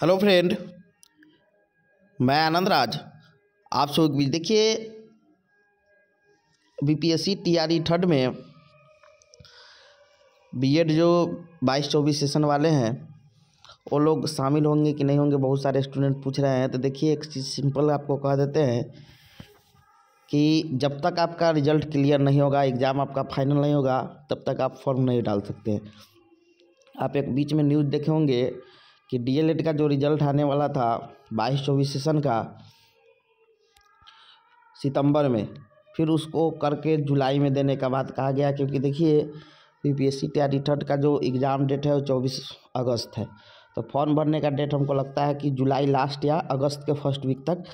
hello friend मैं आनंद राज आप सब देखिए बीपीएससी टीआरई थर्ड में बीएड जो बाईस चौबीस सेशन वाले हैं वो लोग शामिल होंगे कि नहीं होंगे बहुत सारे स्टूडेंट पूछ रहे हैं तो देखिए एक चीज़ सिंपल आपको कह देते हैं कि जब तक आपका रिजल्ट क्लियर नहीं होगा एग्ज़ाम आपका फाइनल नहीं होगा तब तक आप फॉर्म नहीं डाल सकते आप एक बीच में न्यूज़ देखे होंगे कि डी का जो रिजल्ट आने वाला था बाईस चौबीस सेशन का सितंबर में फिर उसको करके जुलाई में देने का बात कहा गया क्योंकि देखिए यूपीएससी तैयारी थर्ड का जो एग्ज़ाम डेट है वो चौबीस अगस्त है तो फॉर्म भरने का डेट हमको लगता है कि जुलाई लास्ट या अगस्त के फर्स्ट वीक तक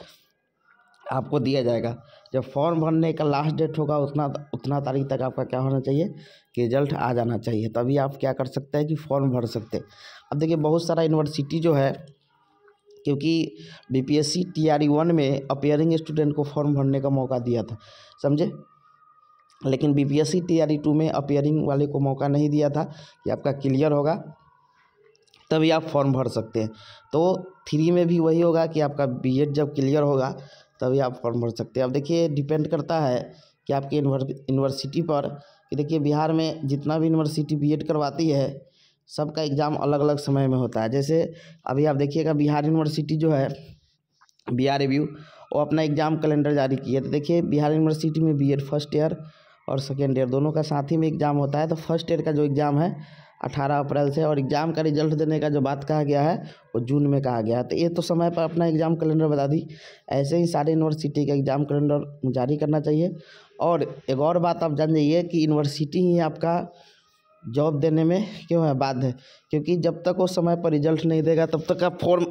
आपको दिया जाएगा जब फॉर्म भरने का लास्ट डेट होगा उतना उतना तारीख तक आपका क्या होना चाहिए कि रिजल्ट आ जाना चाहिए तभी आप क्या कर सकते हैं कि फॉर्म भर सकते हैं अब देखिए बहुत सारा यूनिवर्सिटी जो है क्योंकि B P S C R E one में अपेयरिंग स्टूडेंट को फॉर्म भरने का मौका दिया था समझे लेकिन B P S C R E two में अपेयरिंग वाले को मौका नहीं दिया था कि आपका क्लियर होगा तभी आप फॉर्म भर सकते हैं तो थ्री में भी वही होगा कि आपका बीएड जब क्लियर होगा तभी आप फॉर्म भर सकते हैं अब देखिए डिपेंड करता है कि आपके यूनिवर्सिटी पर कि देखिए बिहार में जितना भी यूनिवर्सिटी बी करवाती है सबका एग्ज़ाम अलग अलग समय में होता है जैसे अभी आप देखिएगा बिहार यूनिवर्सिटी जो है बी आर वो अपना एग्ज़ाम कैलेंडर जारी किया तो देखिए बिहार यूनिवर्सिटी में बी फर्स्ट ईयर और सेकेंड ईयर दोनों का साथ ही में एग्ज़ाम होता है तो फर्स्ट ईयर का जो एग्ज़ाम है अठारह अप्रैल से और एग्ज़ाम का रिजल्ट देने का जो बात कहा गया है वो जून में कहा गया है तो ये तो समय पर अपना एग्ज़ाम कैलेंडर बता दी ऐसे ही सारे यूनिवर्सिटी का एग्ज़ाम कैलेंडर जारी करना चाहिए और एक और बात आप जान जाइए कि यूनिवर्सिटी ही आपका जॉब देने में क्यों है बाध्य है क्योंकि जब तक वो समय पर रिजल्ट नहीं देगा तब तक आप फॉर्म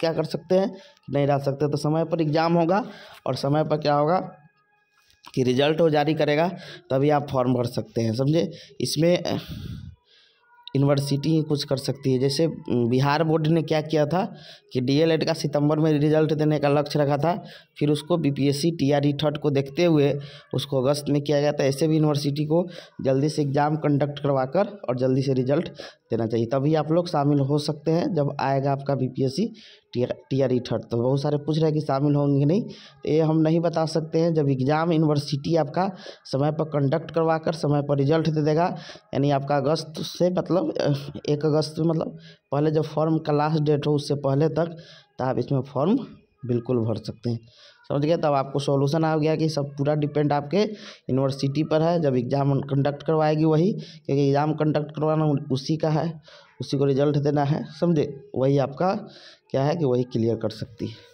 क्या कर सकते हैं नहीं डाल सकते तो समय पर एग्ज़ाम होगा और समय पर क्या होगा कि रिजल्ट वो जारी करेगा तभी आप फॉर्म भर सकते हैं समझे इसमें यूनिवर्सिटी ही कुछ कर सकती है जैसे बिहार बोर्ड ने क्या किया था कि डीएलएड का सितंबर में रिजल्ट देने का लक्ष्य रखा था फिर उसको बीपीएससी टीआरई थर्ड को देखते हुए उसको अगस्त में किया गया था ऐसे भी यूनिवर्सिटी को जल्दी से एग्ज़ाम कंडक्ट करवा कर और जल्दी से रिजल्ट देना चाहिए तभी आप लोग शामिल हो सकते हैं जब आएगा आपका B P S C T third तो बहुत सारे पूछ रहे हैं कि शामिल होंगे कि नहीं तो ये हम नहीं बता सकते हैं जब एग्ज़ाम यूनिवर्सिटी आपका समय पर कंडक्ट करवा कर समय पर रिजल्ट दे देगा यानी आपका अगस्त से मतलब एक अगस्त मतलब पहले जब फॉर्म का लास्ट डेट हो उससे पहले तक तो आप इसमें फॉर्म बिल्कुल भर सकते हैं समझ गए तब आपको सॉल्यूशन आ गया कि सब पूरा डिपेंड आपके यूनिवर्सिटी पर है जब एग्ज़ाम कंडक्ट करवाएगी वही क्योंकि एग्ज़ाम कंडक्ट करवाना उसी का है उसी को रिजल्ट देना है समझे वही आपका क्या है कि वही क्लियर कर सकती है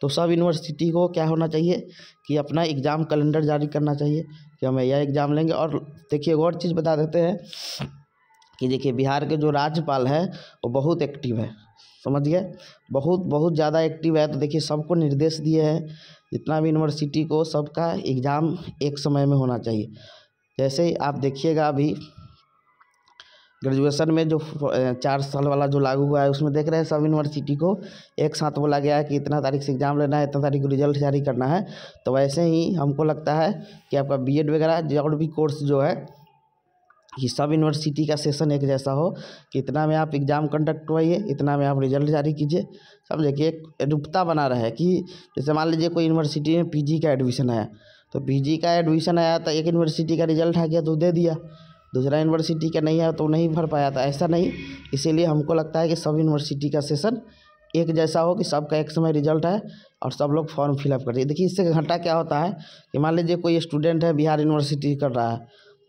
तो सब यूनिवर्सिटी को क्या होना चाहिए कि अपना एग्ज़ाम कैलेंडर जारी करना चाहिए कि हम यह एग्ज़ाम लेंगे और देखिए एक और चीज़ बता देते हैं कि देखिए बिहार के जो राज्यपाल हैं वो बहुत एक्टिव हैं समझिए बहुत बहुत ज़्यादा एक्टिव है तो देखिए सबको निर्देश दिए हैं जितना भी यूनिवर्सिटी को सबका एग्ज़ाम एक समय में होना चाहिए जैसे आप देखिएगा अभी ग्रेजुएशन में जो चार साल वाला जो लागू हुआ है उसमें देख रहे हैं सब यूनिवर्सिटी को एक साथ बोला गया है कि इतना तारीख से एग्ज़ाम लेना है इतना तारीख को रिजल्ट जारी करना है तो वैसे ही हमको लगता है कि आपका बीएड वगैरह और भी कोर्स जो है कि सब यूनिवर्सिटी का सेशन एक जैसा हो कि इतना में आप एग्जाम कंडक्ट करवाइए इतना में आप रिजल्ट जारी कीजिए समझे कि एक रूपता बना रहे कि जैसे मान लीजिए कोई यूनिवर्सिटी में पी का एडमिशन आया तो पी का एडमिशन आया तो एक यूनिवर्सिटी का रिजल्ट आ गया तो दे दिया दूसरा यूनिवर्सिटी का नहीं आया तो नहीं भर पाया था तो ऐसा नहीं इसीलिए हमको लगता है कि सब यूनिवर्सिटी का सेशन एक जैसा हो कि सबका एक समय रिजल्ट है और सब लोग फॉर्म फिलअप करिए देखिए इससे घाटा क्या होता है कि मान लीजिए कोई स्टूडेंट है बिहार यूनिवर्सिटी कर रहा है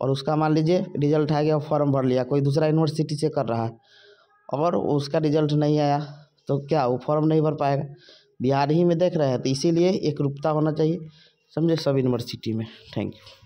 और उसका मान लीजिए रिजल्ट आ गया फॉर्म भर लिया कोई दूसरा यूनिवर्सिटी से कर रहा है और उसका रिजल्ट नहीं आया तो क्या वो फॉर्म नहीं भर पाएगा बिहार ही में देख रहे हैं तो इसीलिए रूपता होना चाहिए समझे सब यूनिवर्सिटी में थैंक यू